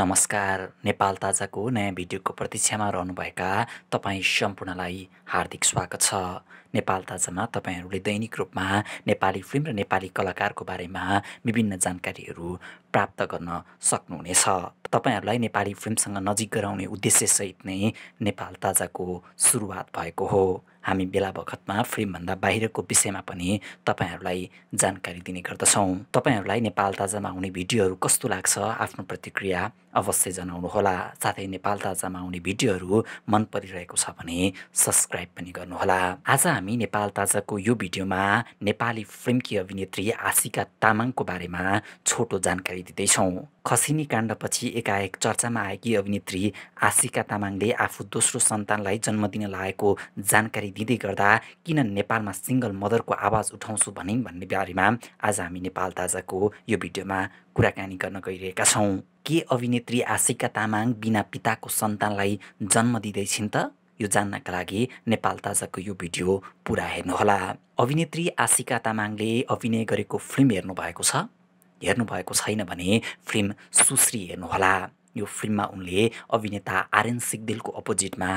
नमस्कार नेपाल ताजाको नयाँ भिडियोको प्रतीक्षामा रहनुभएका तपाईँ सम्पूर्णलाई हार्दिक स्वागत छ नेपाल ताजामा तपाईँहरूले दैनिक रूपमा नेपाली फिल्म र नेपाली कलाकारको बारेमा विभिन्न जानकारीहरू प्राप्त गर्न सक्नुहुनेछ तपाईँहरूलाई नेपाली फिल्मसँग नजिक गराउने उद्देश्यसहित नै नेपाल ताजाको सुरुवात भएको हो हामी बेला बखतमा फिल्मभन्दा बाहिरको विषयमा पनि तपाईँहरूलाई जानकारी दिने गर्दछौँ तपाईँहरूलाई नेपाल ताजामा हुने भिडियोहरू कस्तो लाग्छ आफ्नो प्रतिक्रिया अवश्य जनाउनुहोला साथै नेपाल ताजामा आउने भिडियोहरू मन परिरहेको छ भने सब्सक्राइब पनि गर्नुहोला आज हामी नेपाल ताजाको यो भिडियोमा नेपाली फिल्मकी अभिनेत्री आशिका तामाङको बारेमा छोटो जानकारी दिँदैछौँ खसिनी काण्डपछि एकाएक चर्चामा आएकी अभिनेत्री आशिका तामाङले आफू दोस्रो सन्तानलाई जन्म दिन लागेको जानकारी दिँदै गर्दा किन नेपालमा सिङ्गल मदरको आवाज उठाउँछु भनिन् भन्ने बारेमा आज हामी नेपाल ताजाको यो भिडियोमा कुराकानी गर्न गइरहेका छौँ के अभिनेत्री आशिका तामाङ बिना पिताको सन्तानलाई जन्म दिँदैछिन् त यो जान्नका लागि नेपाल ताजाको यो भिडियो पुरा हेर्नुहोला अभिनेत्री आशिका तामाङले अभिनय गरेको फिल्म हेर्नुभएको छ हेर्नुभएको छैन भने फिल्म सुश्री हेर्नुहोला यो फिल्ममा उनले अभिनेता आर्यन सिगदेलको अपोजिटमा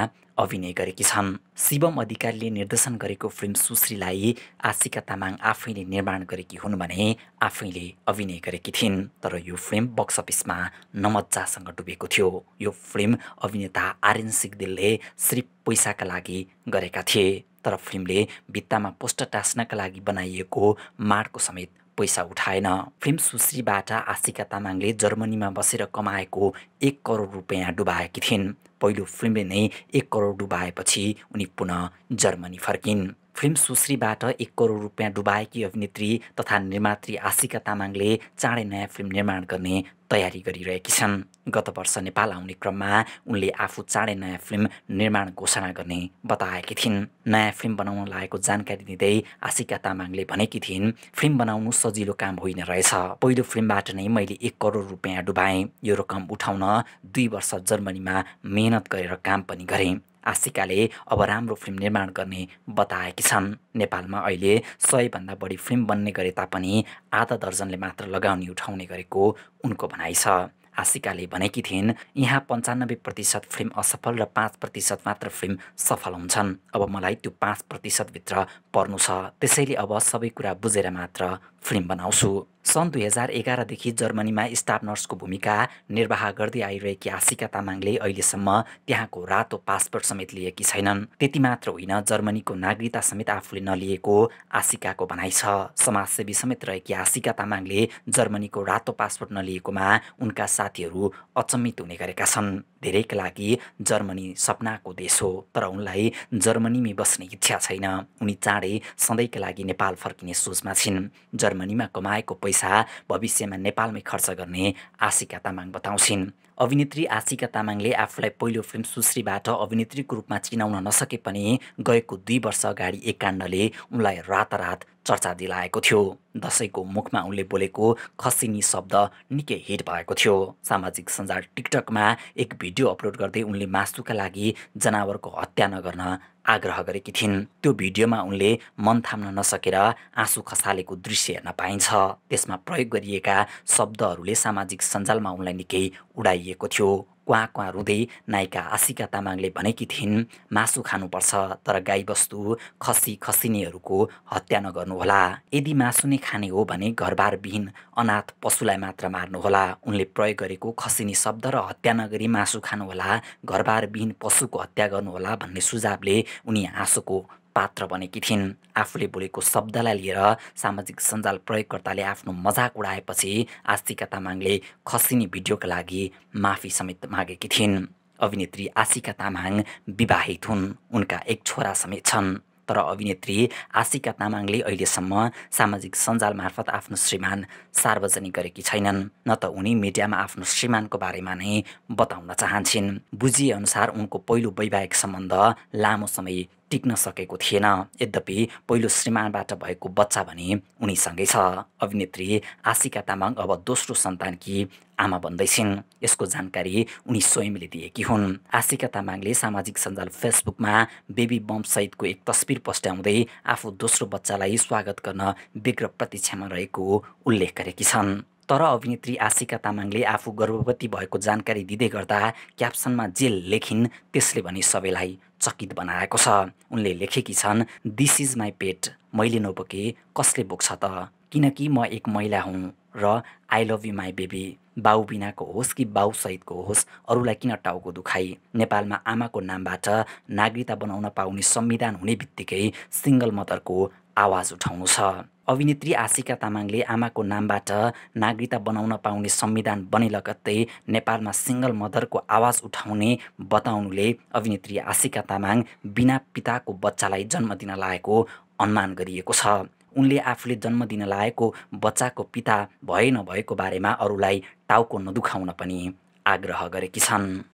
अभिनय गरेकी छन् शिवम अधिकारीले निर्देशन गरेको फिल्म सुश्रीलाई आशिका तामाङ आफैले निर्माण गरेकी हुन् भने आफैले अभिनय गरेकी थिइन् तर यो फिल्म बक्स अफिसमा नमजासँग डुबेको थियो यो फिल्म अभिनेता आर्यन सिगदेलले सिर्फ पैसाका लागि गरेका थिए तर फिल्मले भित्तामा पोस्टर टाँस्नका लागि बनाइएको माडको समेत पैसा उठाएन फिल्म सुश्रीबाट आशिका तामाङले जर्मनीमा बसेर कमाएको एक करोड रुपियाँ डुबाएकी थिइन् पहिलो फिल्मले नै एक करोड डुबाएपछि उनी पुनः जर्मनी फर्किन् फिल्म सुश्रीबाट एक करोड रुपियाँ डुबाएकी अभिनेत्री तथा निर्मात्री आशिका तामाङले चाँडै नयाँ फिल्म निर्माण गर्ने तयारी गरिरहेकी छन् गत वर्ष नेपाल आउने क्रममा उनले आफू चाँडै नयाँ फिल्म निर्माण घोषणा गर्ने बताएकी थिइन् नयाँ फिल्म बनाउन लागेको जानकारी दिँदै आशिका तामाङले भनेकी थिइन् फिल्म बनाउनु सजिलो काम होइन रहेछ पहिलो फिल्मबाट नै मैले एक करोड रुपियाँ डुबाएँ यो रकम उठाउन दुई वर्ष जर्मनीमा मेहनत गरेर काम पनि गरेँ आशिकाले अब राम्रो फिल्म निर्माण गर्ने बताएकी छन् नेपालमा अहिले सयभन्दा बढी फिल्म बन्ने गरे तापनि आधा दर्जनले मात्र लगाउने उठाउने गरेको उनको भनाइ छ आशिकाले भनेकी थिइन् यहाँ पन्चानब्बे प्रतिशत फिल्म असफल र पाँच प्रतिशत मात्र फिल्म सफल हुन्छन् अब मलाई त्यो पाँच प्रतिशतभित्र पर्नु छ त्यसैले अब सबै कुरा बुझेर मात्र फिल्म बनाउँछु सन् दुई हजार एघारदेखि जर्मनीमा स्टाफ नर्सको भूमिका निर्वाह गर्दै आइरहेकी आशिका तामाङले अहिलेसम्म त्यहाँको रातो पासपोर्ट समेत लिएकी छैनन् त्यति मात्र होइन जर्मनीको नागरिकता समेत आफूले नलिएको आशिकाको भनाइ छ समाजसेवी समेत रहेकी आशिका तामाङले जर्मनीको रातो पासपोर्ट नलिएकोमा उनका साथीहरू अचम्मित हुने गरेका छन् धेरैका लागि जर्मनी सपनाको देश हो तर उनलाई जर्मनीमै बस्ने इच्छा छैन उनी चाँडै सधैँका लागि नेपाल फर्किने सोचमा छिन् जर्मनीमा कमाएको पैसा पैसा भविष्यमा नेपालमै खर्च गर्ने आशिका तामाङ बताउँछिन् अभिनेत्री आशिका तामाङले आफूलाई पहिलो फिल्म सुश्रीबाट अभिनेत्रीको रूपमा चिनाउन नसके पनि गएको दुई वर्ष अगाडि एक उनलाई रातारात चर्चा दिलाएको थियो दसैँको मुखमा उनले बोलेको खसिनी शब्द निकै हिट भएको थियो सामाजिक सञ्जाल टिकटकमा एक भिडियो अपलोड गर्दै उनले मासुका लागि जनावरको हत्या नगर्न आग्रह गरेकी थिइन् त्यो भिडियोमा उनले मन थाम्न नसकेर आँसु खसालेको दृश्य हेर्न पाइन्छ त्यसमा प्रयोग गरिएका शब्दहरूले सामाजिक सञ्जालमा उनलाई निकै उडाइएको थियो क्वा क्वा रुँदै नायिका आशिका तामाङले भनेकी थिइन् मासु खानुपर्छ तर गाईबस्तु खसी खसिनेहरूको हत्या नगर्नुहोला यदि मासु नै खाने हो भने घरबार घरबारविहीन अनाथ पशुलाई मात्र मार्नुहोला उनले प्रयोग गरेको खसिनी शब्द र हत्या नगरी मासु खानुहोला घरबारविहीन पशुको हत्या गर्नुहोला भन्ने सुझावले उनी आँसुको पात्र बनेकी थिइन् आफूले बोलेको शब्दलाई लिएर सामाजिक सञ्जाल प्रयोगकर्ताले आफ्नो मजाक उडाएपछि आस्तिका तामाङले खसिनी भिडियोका लागि माफी समेत मागेकी थिइन् अभिनेत्री आशिका तामाङ विवाहित हुन् उनका एक छोरा समेत छन् तर अभिनेत्री आशिका तामाङले अहिलेसम्म सामाजिक सञ्जाल मार्फत आफ्नो श्रीमान सार्वजनिक गरेकी छैनन् न त उनी मिडियामा आफ्नो श्रीमानको बारेमा नै बताउन चाहन्छन् बुझिएअनुसार उनको पहिलो वैवाहिक सम्बन्ध लामो समय टिक्न सकेको थिएन यद्यपि पहिलो श्रीमानबाट भएको बच्चा भने उनीसँगै छ अभिनेत्री आशिका तामाङ अब दोस्रो सन्तानकी आमा बन्दैछिन् यसको जानकारी उनी स्वयंले दिएकी हुन् आशिका तामाङले सामाजिक सञ्जाल फेसबुकमा बेबी बम्पसहितको एक तस्विर पस्ट्याउँदै आफू दोस्रो बच्चालाई स्वागत गर्न व्यग्र प्रतीक्षामा रहेको उल्लेख गरेकी छन् तर अभिनेत्री आशिका तामाङले आफू गर्भवती भएको जानकारी दिँदै गर्दा क्याप्सनमा जे लेखिन् त्यसले भने सबैलाई चकित बनाएको छ उनले लेखेकी छन् दिस इज माई पेट मैले नबोके कसले बोक्छ त किनकि म एक महिला हुँ र I love you my baby बाउ बिनाको होस् कि बाउसहितको होस् अरूलाई किन टाउको दुखाइ नेपालमा आमाको नामबाट नागरिकता बनाउन पाउने संविधान हुने बित्तिकै सिङ्गल मदरको आवाज उठाउनु छ अभिनेत्री आशिका तामाङले आमाको नामबाट नागरिकता बनाउन पाउने संविधान बने लगत्तै नेपालमा सिङ्गल मदरको आवाज उठाउने बताउनुले अभिनेत्री आशिका तामाङ बिना पिताको बच्चालाई जन्म दिन लागेको अनुमान गरिएको छ उनले आफूले जन्म दिन लागेको बच्चाको पिता भए नभएको बारेमा अरूलाई टाउको नदुखाउन पनि आग्रह गरेकी छन्